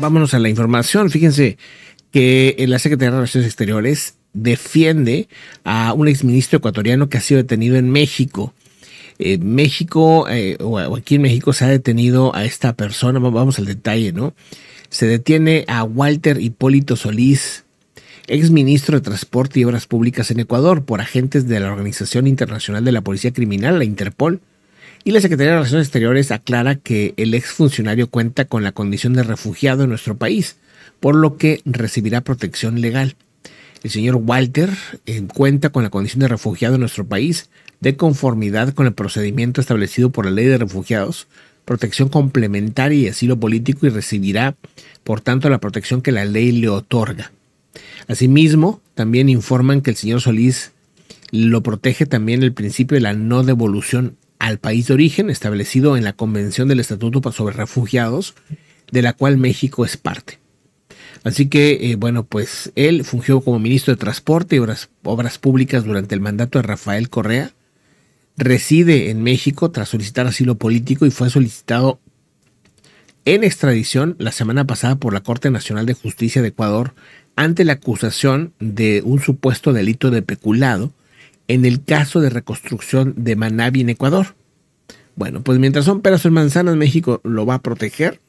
vámonos a la información. Fíjense que la Secretaría de Relaciones Exteriores defiende a un exministro ecuatoriano que ha sido detenido en México. México, eh, o aquí en México, se ha detenido a esta persona. Vamos al detalle, ¿no? Se detiene a Walter Hipólito Solís, exministro de Transporte y Obras Públicas en Ecuador, por agentes de la Organización Internacional de la Policía Criminal, la Interpol y la Secretaría de Relaciones Exteriores aclara que el exfuncionario cuenta con la condición de refugiado en nuestro país, por lo que recibirá protección legal. El señor Walter eh, cuenta con la condición de refugiado en nuestro país de conformidad con el procedimiento establecido por la Ley de Refugiados, protección complementaria y asilo político y recibirá, por tanto, la protección que la ley le otorga. Asimismo, también informan que el señor Solís lo protege también el principio de la no devolución al país de origen establecido en la Convención del Estatuto sobre Refugiados, de la cual México es parte. Así que, eh, bueno, pues él fungió como ministro de Transporte y Obras, Obras Públicas durante el mandato de Rafael Correa, reside en México tras solicitar asilo político y fue solicitado en extradición la semana pasada por la Corte Nacional de Justicia de Ecuador ante la acusación de un supuesto delito de peculado en el caso de reconstrucción de Manabi en Ecuador. Bueno, pues mientras son peras o manzanas, México lo va a proteger.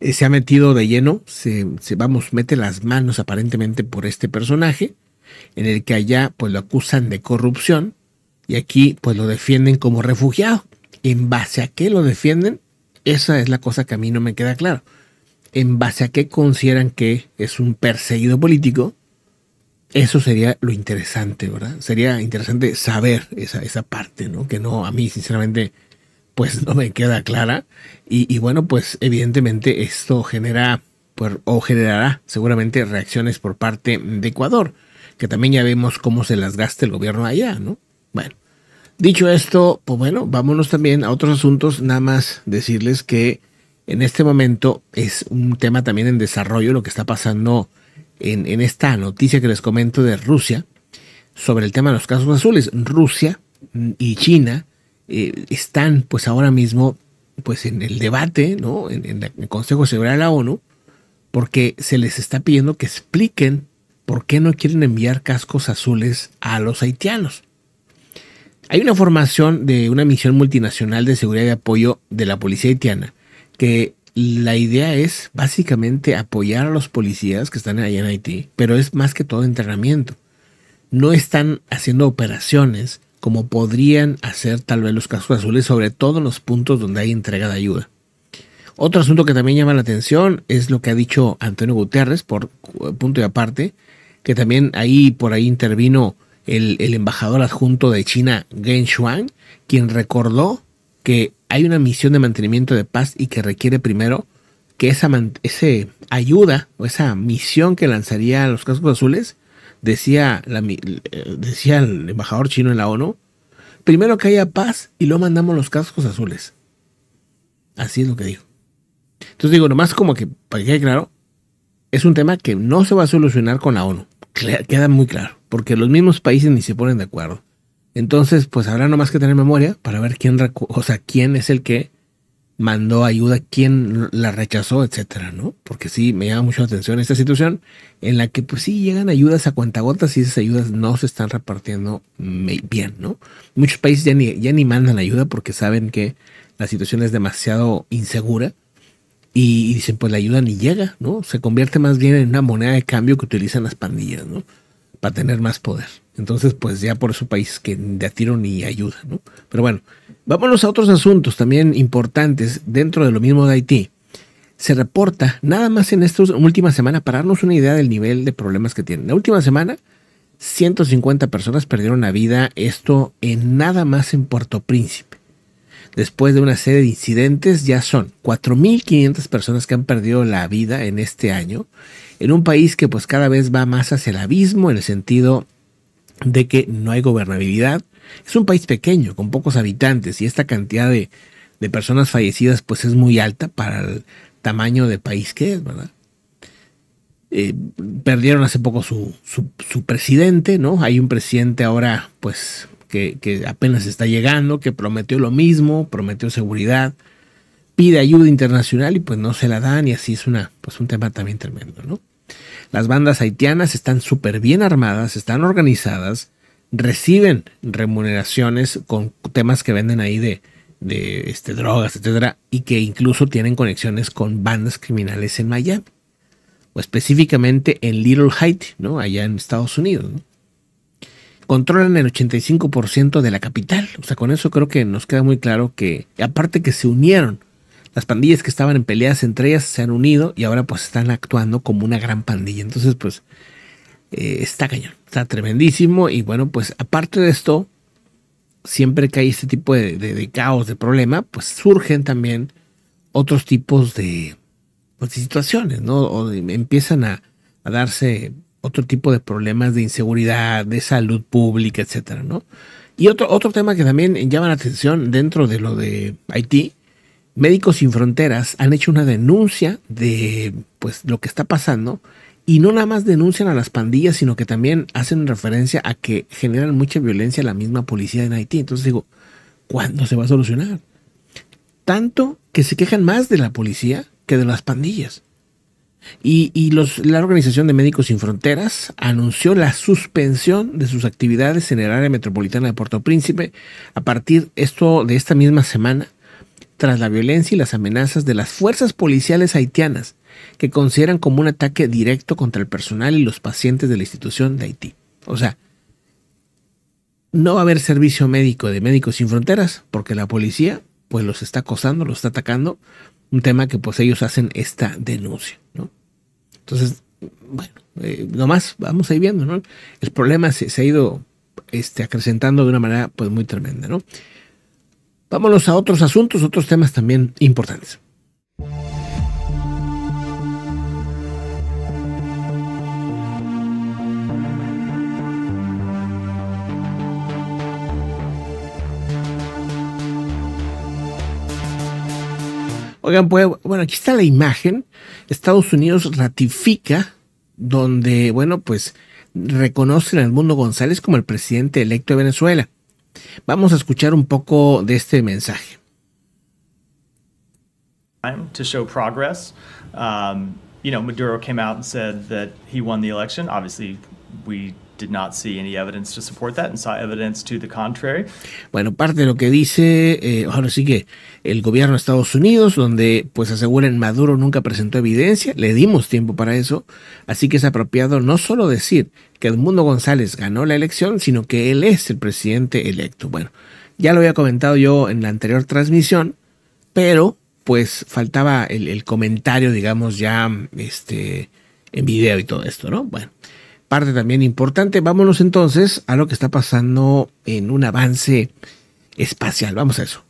Eh, se ha metido de lleno, se, vamos, mete las manos aparentemente por este personaje, en el que allá pues lo acusan de corrupción y aquí pues lo defienden como refugiado. ¿En base a qué lo defienden? Esa es la cosa que a mí no me queda claro. ¿En base a qué consideran que es un perseguido político? Eso sería lo interesante, ¿verdad? Sería interesante saber esa, esa parte, ¿no? Que no, a mí sinceramente, pues no me queda clara. Y, bueno, pues evidentemente esto genera, o generará seguramente reacciones por parte de Ecuador, que también ya vemos cómo se las gasta el gobierno allá, ¿no? Bueno, dicho esto, pues bueno, vámonos también a otros asuntos, nada más decirles que en este momento es un tema también en desarrollo lo que está pasando en, esta noticia que les comento de Rusia sobre el tema de los cascos azules. Rusia y China eh, están pues ahora mismo pues en el debate, ¿no? En, en, el Consejo de Seguridad de la ONU, porque se les está pidiendo que expliquen por qué no quieren enviar cascos azules a los haitianos. Hay una formación de una misión multinacional de seguridad y apoyo de la policía haitiana que la idea es básicamente apoyar a los policías que están allá en Haití, pero es más que todo entrenamiento. No están haciendo operaciones como podrían hacer tal vez los cascos azules, sobre todo en los puntos donde hay entrega de ayuda. Otro asunto que también llama la atención es lo que ha dicho Antonio Guterres, por punto y aparte, que también ahí por ahí intervino el, el embajador adjunto de China, Geng Shuang, quien recordó que hay una misión de mantenimiento de paz y que requiere primero que esa ayuda o esa misión que lanzaría los cascos azules, decía, la, eh, decía el embajador chino en la ONU, primero que haya paz y luego mandamos los cascos azules. Así es lo que digo. Entonces digo, nomás como que, para que quede claro, es un tema que no se va a solucionar con la ONU. Queda muy claro, porque los mismos países ni se ponen de acuerdo. Entonces, pues habrá nomás que tener memoria para ver quién, o sea, quién es el que mandó ayuda, quién la rechazó, etcétera, ¿no? Porque sí, me llama mucho la atención esta situación en la que, pues sí, llegan ayudas a cuentagotas y esas ayudas no se están repartiendo bien, ¿no? Muchos países ya ni, ya ni mandan ayuda porque saben que la situación es demasiado insegura y, y dicen, pues la ayuda ni llega, ¿no? Se convierte más bien en una moneda de cambio que utilizan las pandillas, ¿no? para tener más poder. Entonces, pues ya por su país que de a tiro ni ayuda, ¿no? Pero bueno, vámonos a otros asuntos también importantes dentro de lo mismo de Haití. Se reporta, nada más en esta última semana, para darnos una idea del nivel de problemas que tienen. La última semana, 150 personas perdieron la vida, esto en nada más en Puerto Príncipe. Después de una serie de incidentes, ya son 4.500 personas que han perdido la vida en este año en un país que pues cada vez va más hacia el abismo en el sentido de que no hay gobernabilidad. Es un país pequeño, con pocos habitantes, y esta cantidad de, personas fallecidas pues es muy alta para el tamaño de país que es, ¿verdad? Eh, perdieron hace poco su, presidente, ¿no? Hay un presidente ahora pues que, que apenas está llegando, que prometió lo mismo, prometió seguridad, pide ayuda internacional y pues no se la dan y así es una, pues un tema también tremendo, ¿no? Las bandas haitianas están súper bien armadas, están organizadas, reciben remuneraciones con temas que venden ahí de, este, drogas, etcétera, y que incluso tienen conexiones con bandas criminales en Miami, o específicamente en Little Haiti, ¿no? Allá en Estados Unidos, Controlan el 85% de la capital. O sea, con eso creo que nos queda muy claro que, aparte que se unieron las pandillas que estaban en peleas entre ellas se han unido y ahora pues están actuando como una gran pandilla. Entonces pues eh, está cañón, está tremendísimo y bueno pues aparte de esto, siempre que hay este tipo de, caos, de problema, pues surgen también otros tipos de, pues, situaciones, ¿no? O empiezan a, darse otro tipo de problemas de inseguridad, de salud pública, etcétera, ¿no? Y otro, otro tema que también llama la atención dentro de lo de Haití Médicos Sin Fronteras han hecho una denuncia de pues lo que está pasando y no nada más denuncian a las pandillas, sino que también hacen referencia a que generan mucha violencia la misma policía en Haití. Entonces digo, ¿cuándo se va a solucionar? Tanto que se quejan más de la policía que de las pandillas. Y, los, la Organización de Médicos Sin Fronteras anunció la suspensión de sus actividades en el área metropolitana de Puerto Príncipe a partir esto, de esta misma semana tras la violencia y las amenazas de las fuerzas policiales haitianas, que consideran como un ataque directo contra el personal y los pacientes de la institución de Haití. O sea, no va a haber servicio médico de Médicos Sin Fronteras porque la policía pues los está acosando, los está atacando, un tema que pues ellos hacen esta denuncia, ¿no? Entonces, bueno, eh, nomás vamos ahí viendo, ¿no? El problema se, se ha ido este, acrecentando de una manera pues muy tremenda, ¿no? Vámonos a otros asuntos, otros temas también importantes. Oigan, pues, bueno, aquí está la imagen. Estados Unidos ratifica donde, bueno, pues reconocen al mundo González como el presidente electo de Venezuela. Vamos a escuchar un poco de este mensaje. To show progress, um, you know, Maduro came out and said that he won the election. Obviously, we bueno, parte de lo que dice, eh, ahora sí que el gobierno de Estados Unidos, donde pues aseguran Maduro nunca presentó evidencia, le dimos tiempo para eso, así que es apropiado no solo decir que Edmundo González ganó la elección, sino que él es el presidente electo. Bueno, ya lo había comentado yo en la anterior transmisión, pero pues faltaba el, el comentario, digamos, ya este, en video y todo esto, ¿no? Bueno parte también importante. Vámonos entonces a lo que está pasando en un avance espacial. Vamos a eso.